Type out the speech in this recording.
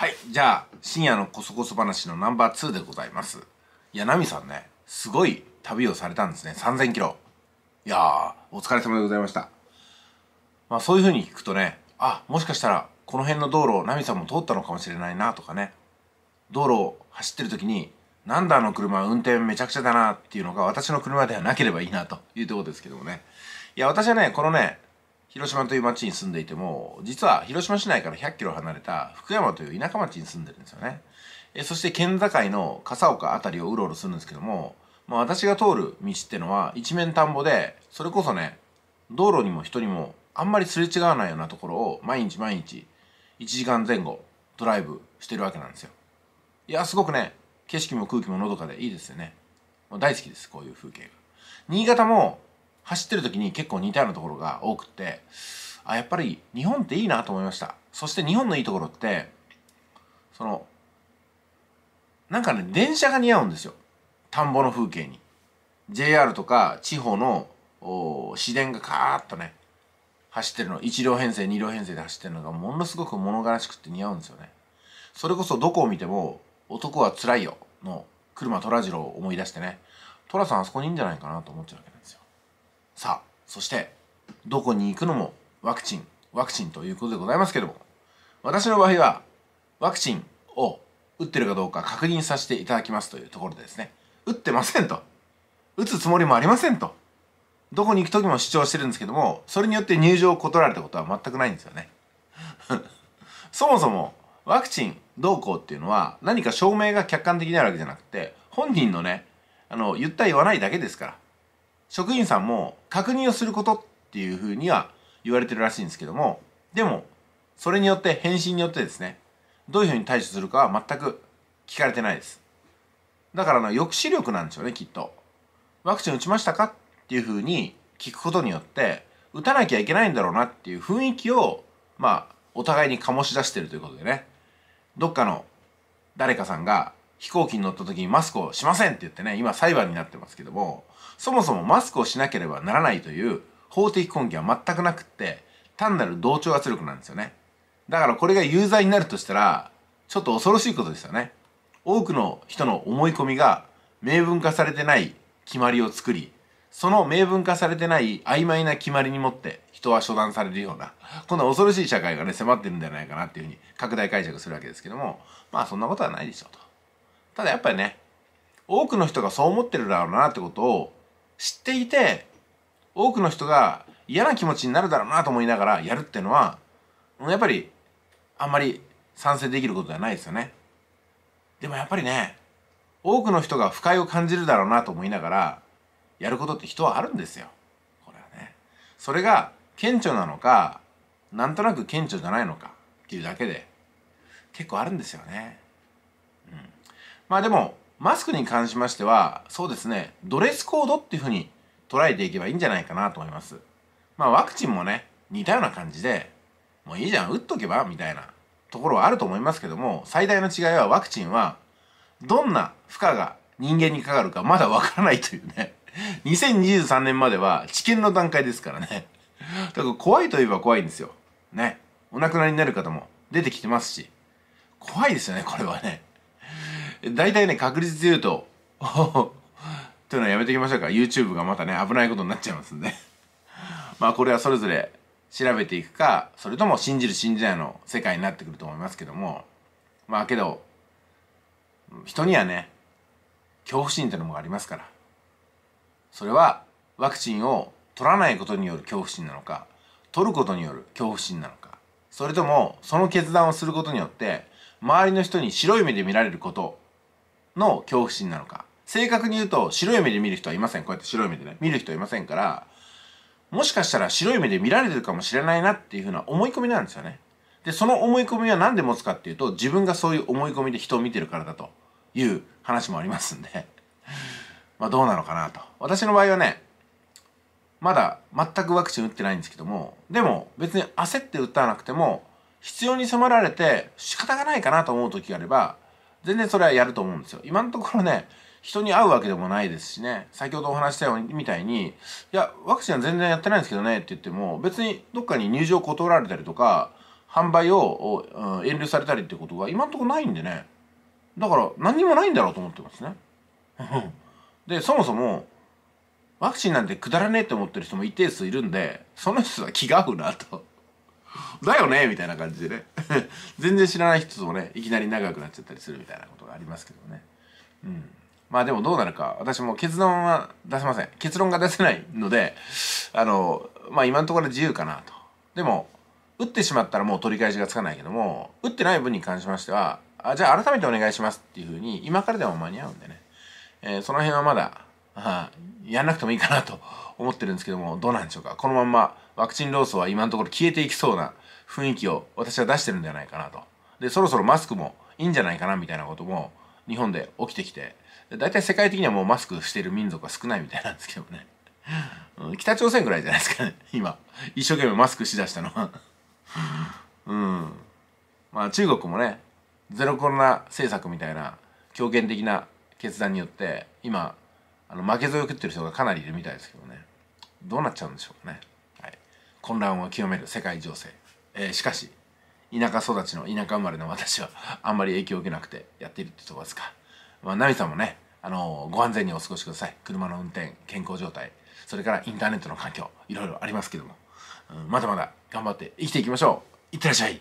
はい、じゃあ、深夜のコソコソ話のナンバー2でございます。いや、ナミさんね、すごい旅をされたんですね。3000キロ。いやー、お疲れ様でございました。まあ、そういう風に聞くとね、あ、もしかしたら、この辺の道路をナミさんも通ったのかもしれないなとかね、道路を走ってる時に、なんだあの車、運転めちゃくちゃだなっていうのが私の車ではなければいいなというとこですけどもね。いや、私はね、このね、広島という町に住んでいても実は広島市内から100キロ離れた福山という田舎町に住んでるんですよねえそして県境の笠岡辺りをうろうろするんですけども、まあ、私が通る道ってのは一面田んぼでそれこそね道路にも人にもあんまりすれ違わないようなところを毎日毎日1時間前後ドライブしてるわけなんですよいやすごくね景色も空気ものどかでいいですよね大好きですこういう風景が新潟も走ってる時に結構似たようなところが多くってあやっぱり日本っていいなと思いましたそして日本のいいところってそのなんかね電車が似合うんですよ田んぼの風景に JR とか地方の市電がカーッとね走ってるの1両編成2両編成で走ってるのがものすごく物悲しくて似合うんですよねそれこそどこを見ても「男はつらいよ」の車虎次郎を思い出してね寅さんあそこにいいんじゃないかなと思っちゃうわけなんですよさあそしてどこに行くのもワクチンワクチンということでございますけども私の場合はワクチンを打ってるかどうか確認させていただきますというところでですね打ってませんと打つつもりもありませんとどこに行く時も主張してるんですけどもそれによって入場を断られたことは全くないんですよね そもそもワクチンどうこうっていうのは何か証明が客観的にあるわけじゃなくて本人のねあの言った言わないだけですから職員さんも確認をすることっていうふうには言われてるらしいんですけども、でも、それによって、返信によってですね、どういうふうに対処するかは全く聞かれてないです。だからの抑止力なんでしょうね、きっと。ワクチン打ちましたかっていうふうに聞くことによって、打たなきゃいけないんだろうなっていう雰囲気を、まあ、お互いに醸し出してるということでね、どっかの誰かさんが飛行機に乗った時にマスクをしませんって言ってね、今裁判になってますけども、そもそもマスクをしなければならないという法的根拠は全くなくって、単なる同調圧力なんですよね。だからこれが有罪になるとしたら、ちょっと恐ろしいことですよね。多くの人の思い込みが明文化されてない決まりを作り、その明文化されてない曖昧な決まりにもって人は処断されるような、こんな恐ろしい社会がね、迫ってるんじゃないかなっていうふうに拡大解釈するわけですけども、まあそんなことはないでしょうと。ただやっぱりね多くの人がそう思ってるだろうなってことを知っていて多くの人が嫌な気持ちになるだろうなと思いながらやるっていうのはやっぱりあんまり賛成できることではないですよねでもやっぱりね多くの人が不快を感じるだろうなと思いながらやることって人はあるんですよこれはねそれが顕著なのかなんとなく顕著じゃないのかっていうだけで結構あるんですよねまあでも、マスクに関しましては、そうですね、ドレスコードっていうふうに捉えていけばいいんじゃないかなと思います。まあワクチンもね、似たような感じで、もういいじゃん、打っとけば、みたいなところはあると思いますけども、最大の違いはワクチンは、どんな負荷が人間にかかるかまだわからないというね。2023 年までは治験の段階ですからね。だから怖いといえば怖いんですよ。ね。お亡くなりになる方も出てきてますし。怖いですよね、これはね。大体ね、確率で言うと、というのはやめておきましょうか。YouTube がまたね、危ないことになっちゃいますんで。まあこれはそれぞれ調べていくか、それとも信じる信じないの世界になってくると思いますけども、まあけど、人にはね、恐怖心ってのもありますから。それはワクチンを取らないことによる恐怖心なのか、取ることによる恐怖心なのか、それともその決断をすることによって、周りの人に白い目で見られることの恐怖心なのか正確に言うと白い目で見る人はいませんこうやって白い目でね見る人いませんからもしかしたら白い目で見られてるかもしれないなっていうふうな思い込みなんですよねでその思い込みは何で持つかっていうと自分がそういう思い込みで人を見てるからだという話もありますんでまあどうなのかなと私の場合はねまだ全くワクチン打ってないんですけどもでも別に焦って打たなくても必要に迫られて仕方がないかなと思う時があれば全然それはやると思うんですよ。今のところね、人に会うわけでもないですしね、先ほどお話したように、みたいに、いや、ワクチンは全然やってないんですけどねって言っても、別にどっかに入場断られたりとか、販売を、うん、遠慮されたりってことが今のところないんでね。だから何にもないんだろうと思ってますね。で、そもそも、ワクチンなんてくだらねえって思ってる人も一定数いるんで、その人は気が合うなと。だよねみたいな感じでね 全然知らない人ともねいきなり長くなっちゃったりするみたいなことがありますけどねうんまあでもどうなるか私も結論は出せません結論が出せないのであのまあ今のところ自由かなとでも打ってしまったらもう取り返しがつかないけども打ってない分に関しましてはあじゃあ改めてお願いしますっていうふうに今からでも間に合うんでね、えー、その辺はまだやんなくてもいいかなと思ってるんですけどもどうなんでしょうかこのまんまワクチン論争は今のところ消えていきそうな雰囲気を私は出してるんじゃないかなとでそろそろマスクもいいんじゃないかなみたいなことも日本で起きてきて大体世界的にはもうマスクしてる民族は少ないみたいなんですけどね北朝鮮ぐらいじゃないですかね今一生懸命マスクしだしたのはうんまあ中国もねゼロコロナ政策みたいな強権的な決断によって今あの負けずを食ってる人がかなりいるみたいですけどねどうなっちゃうんでしょうかね、はい、混乱を清める世界情勢、えー、しかし田舎育ちの田舎生まれの私は あんまり影響を受けなくてやっているってとこですかまあ奈美さんもねあのー、ご安全にお過ごしください車の運転健康状態それからインターネットの環境いろいろありますけども、うん、まだまだ頑張って生きていきましょういってらっしゃい